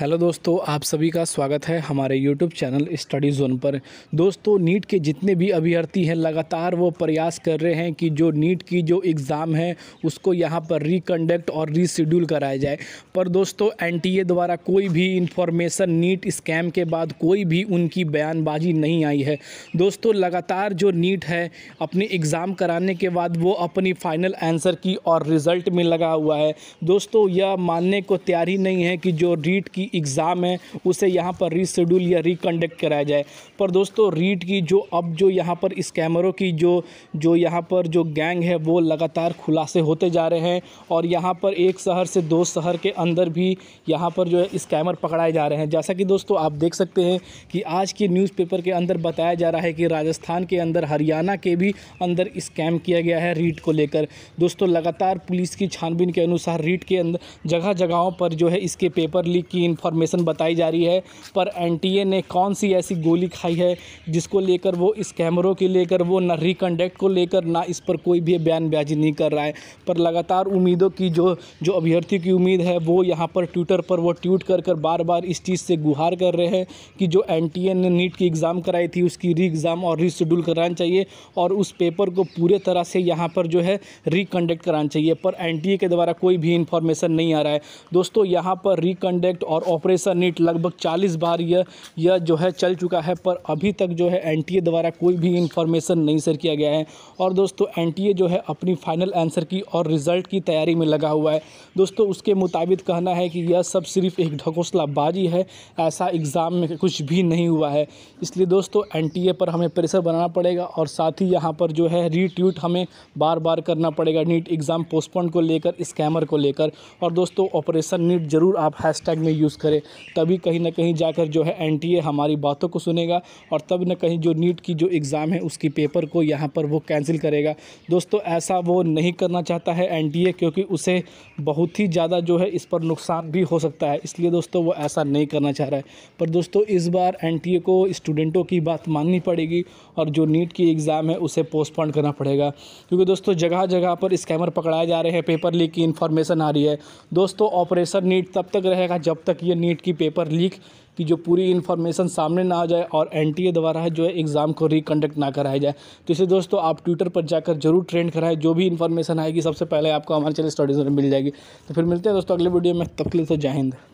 hello दोस्तों आप सभी का स्वागत है हमारे यूट्यूब चैनल स्टडी जोन पर दोस्तों नीट के जितने भी अभ्यर्थी हैं लगातार वो प्रयास कर रहे हैं कि जो नीट की जो एग्ज़ाम है उसको यहाँ पर रिकंडक्ट और रीशेड्यूल कराया जाए पर दोस्तों एनटीए द्वारा कोई भी इन्फॉर्मेशन नीट स्कैम के बाद कोई भी उनकी बयानबाजी नहीं आई है दोस्तों लगातार जो नीट है अपने एग्ज़ाम कराने के बाद वो अपनी फ़ाइनल आंसर की और रिज़ल्ट में लगा हुआ है दोस्तों यह मानने को तैयार ही नहीं है कि जो रीट की एग्ज़ाम है उसे यहाँ पर रीशेड्यूल या रिकंडक्ट कराया जाए पर दोस्तों रीट की जो अब जो यहाँ पर स्कैमरों की जो जो यहाँ पर जो गैंग है वो लगातार खुलासे होते जा रहे हैं और यहाँ पर एक शहर से दो शहर के अंदर भी यहाँ पर जो है स्कैमर पकड़ाए जा रहे हैं जैसा कि दोस्तों आप देख सकते हैं कि आज के न्यूज़पेपर के अंदर बताया जा रहा है कि राजस्थान के अंदर हरियाणा के भी अंदर स्कैम किया गया है रीट को लेकर दोस्तों लगातार पुलिस की छानबीन के अनुसार रीट के अंदर जगह जगहों पर जो है इसके पेपर लीक की इन्फॉर्मेशन बताई जा रही है पर एनटीए ने कौन सी ऐसी गोली खाई है जिसको लेकर वो इस कैमरों के लेकर वो ना रिकंडक्ट को लेकर ना इस पर कोई भी बयानबाजी नहीं कर रहा है पर लगातार उम्मीदों की जो जो अभ्यर्थी की उम्मीद है वो यहाँ पर ट्विटर पर वो ट्वीट कर कर बार बार इस चीज़ से गुहार कर रहे हैं कि जो एन ने नीट की एग्ज़ाम कराई थी उसकी री एग्ज़ाम और रीशेड्यूल कराना चाहिए और उस पेपर को पूरे तरह से यहाँ पर जो है रिकंडक्ट कराना चाहिए पर एन के द्वारा कोई भी इन्फॉर्मेशन नहीं आ रहा है दोस्तों यहाँ पर रिकंडक्ट और ऑपरेशन नीट लगभग 40 बार यह यह जो है चल चुका है पर अभी तक जो है एनटीए द्वारा कोई भी इन्फॉर्मेशन नहीं सर किया गया है और दोस्तों एनटीए जो है अपनी फाइनल आंसर की और रिज़ल्ट की तैयारी में लगा हुआ है दोस्तों उसके मुताबिक कहना है कि यह सब सिर्फ एक ढकोसलाबाजी है ऐसा एग्ज़ाम में कुछ भी नहीं हुआ है इसलिए दोस्तों एन पर हमें प्रेशर बनाना पड़ेगा और साथ ही यहाँ पर जो है रीट्यूट हमें बार बार करना पड़ेगा नीट एग्ज़ाम पोस्टपोन को लेकर स्कैमर को लेकर और दोस्तों ऑपरेशन नीट ज़रूर आप हैशटैग में यूज़ यूज़ करे तभी कहीं ना कहीं जाकर जो है एन हमारी बातों को सुनेगा और तब न कहीं जो नीट की जो एग्ज़ाम है उसकी पेपर को यहाँ पर वो कैंसिल करेगा दोस्तों ऐसा वो नहीं करना चाहता है एन क्योंकि उसे बहुत ही ज़्यादा जो है इस पर नुकसान भी हो सकता है इसलिए दोस्तों वो ऐसा नहीं करना चाह रहा है पर दोस्तों इस बार एन को स्टूडेंटों की बात माननी पड़ेगी और जो नीट की एग्ज़ाम है उसे पोस्टपोन करना पड़ेगा क्योंकि दोस्तों जगह जगह पर स्कैमर पकड़ाए जा रहे हैं पेपर लीक की इन्फॉर्मेशन आ रही है दोस्तों ऑपरेशन नीट तब तक रहेगा जब तक तक नीट की पेपर लीक कि जो पूरी इन्फॉर्मेशन सामने ना आ जाए और एन द्वारा है जो है एग्ज़ाम को रिकंडक्ट ना कराया जाए तो इसे दोस्तों आप ट्विटर पर जाकर जरूर ट्रेंड कराएं जो भी इन्फॉर्मेशन आएगी सबसे पहले आपको हमारे चैनल स्टडीज़ में मिल जाएगी तो फिर मिलते हैं दोस्तों अगले वीडियो में तकलीफ के तो जय हिंद